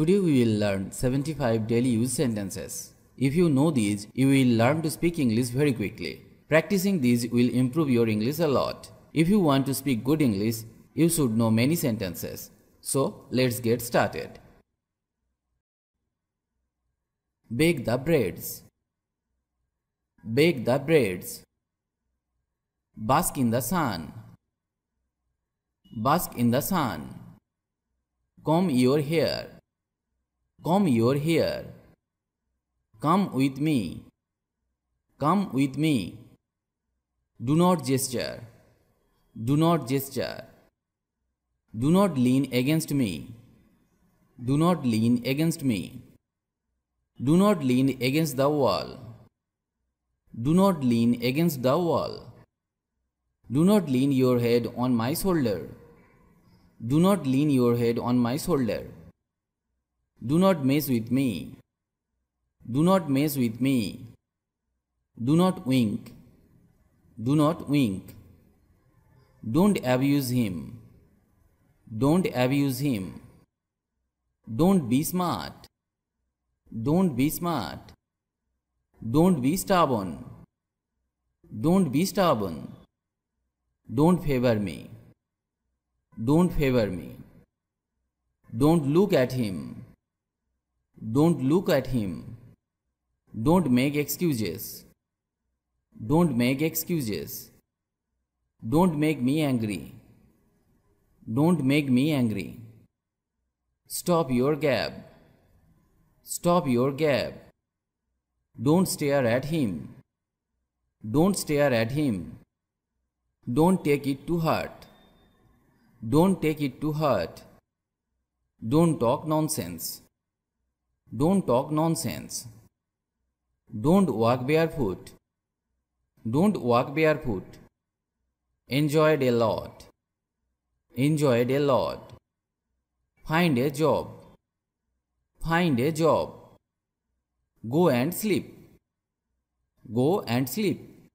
Today we will learn 75 daily use sentences. If you know these, you will learn to speak English very quickly. Practicing these will improve your English a lot. If you want to speak good English, you should know many sentences. So let's get started. Bake the breads. Bake the breads. Bask in the sun. Bask in the sun. Comb your hair comb your hair. Come with me. Come with me. Do not gesture. Do not gesture. Do not lean against me. Do not lean against me. Do not lean against the wall. Do not lean against the wall. Do not lean your head on my shoulder. Do not lean your head on my shoulder. Do not mess with me. Do not mess with me. Do not wink. Do not wink. Don't abuse him. Don't abuse him. Don't be smart. Don't be smart. Don't be stubborn. Don't be stubborn. Don't favor me. Don't favor me. Don't look at him. Don't look at him. Don't make excuses. Don't make excuses. Don't make me angry. Don't make me angry. Stop your gab. Stop your gab. Don't stare at him. Don't stare at him. Don't take it to heart. Don't take it to heart. Don't talk nonsense. Don't talk nonsense. Don't walk barefoot. Don't walk barefoot. Enjoyed a lot. Enjoyed a lot. Find a job. Find a job. Go and sleep. Go and sleep.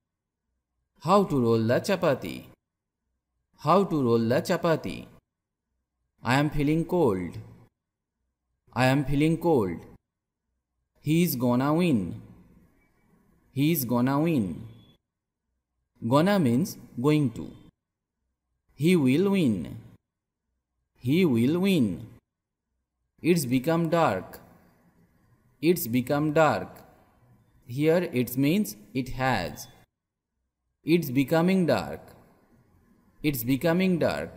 How to roll the chapati. How to roll the chapati. I am feeling cold. I am feeling cold. He is gonna win. He is gonna win. Gonna means going to. He will win. He will win. It's become dark. It's become dark. Here it means it has. It's becoming dark. It's becoming dark.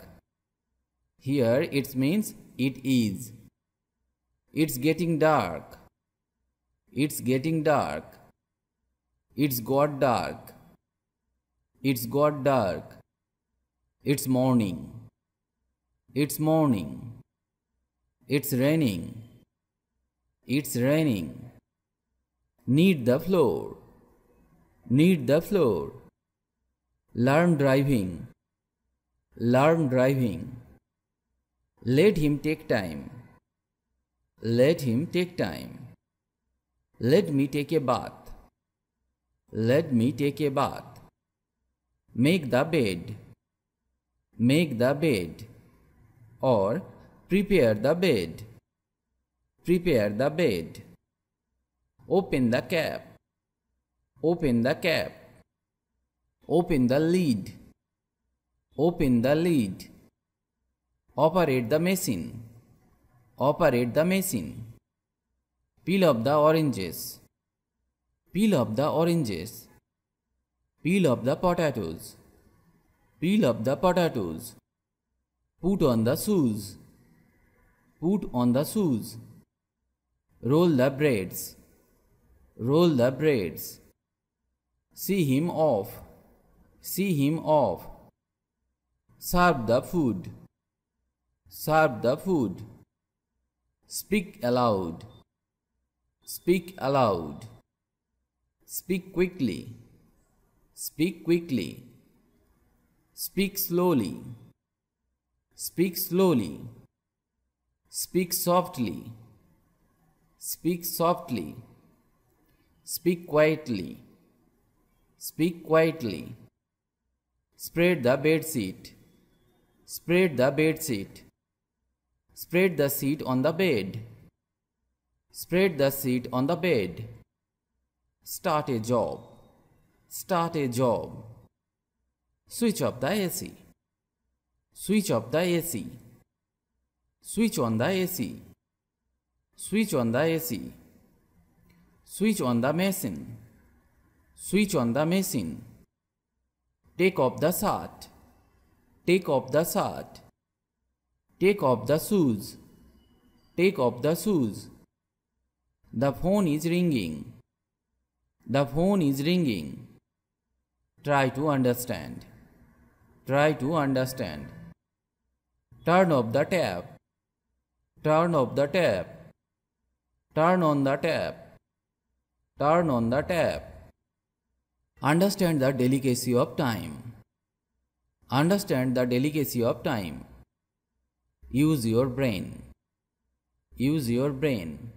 Here it means it is. It's getting dark. It's getting dark. It's got dark. It's got dark. It's morning. It's morning. It's raining. It's raining. Need the floor. Need the floor. Learn driving. Learn driving. Let him take time. Let him take time. Let me take a bath. Let me take a bath. Make the bed. Make the bed. Or prepare the bed. Prepare the bed. Open the cap. Open the cap. Open the lid. Open the lid. Operate the machine Operate the machine. Peel up the oranges. Peel up the oranges. Peel up the potatoes. Peel up the potatoes. Put on the shoes. Put on the shoes. Roll the braids. Roll the braids. See him off. See him off. Serve the food. Serve the food. Speak aloud. Speak aloud. Speak quickly. Speak quickly. Speak slowly. Speak slowly. Speak softly. Speak softly. Speak quietly. Speak quietly. Spread the bed sheet. Spread the bed sheet. Spread the seat on the bed. Spread the seat on the bed. Start a job. Start a job. Switch off the AC. Switch off the AC. Switch on the AC. Switch on the AC. Switch on the machine. Switch on the machine. Take off the shirt. Take off the shirt. Take off the shoes. Take off the shoes. The phone is ringing. The phone is ringing. Try to understand. Try to understand. Turn off the tap. Turn off the tap. Turn on the tap. Turn on the tap. Understand the delicacy of time. Understand the delicacy of time. Use your brain. Use your brain.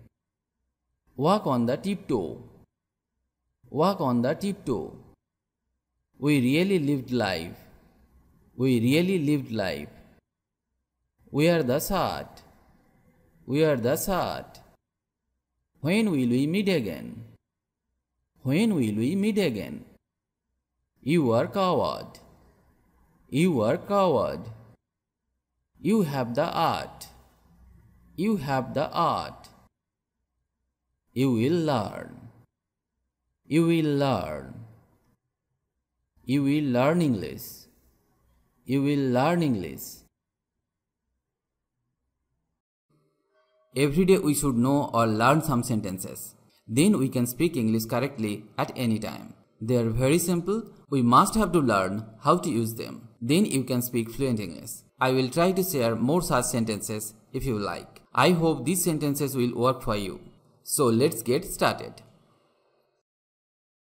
Walk on the tiptoe. Walk on the tiptoe. We really lived life. We really lived life. We are the heart. We are the heart. When will we meet again? When will we meet again? You are coward. You are coward. You have the art. You have the art. You will learn. You will learn. You will learn English. You will learn English. Every day we should know or learn some sentences. Then we can speak English correctly at any time. They are very simple. We must have to learn how to use them. Then you can speak fluent English. I will try to share more such sentences if you like. I hope these sentences will work for you. So let's get started.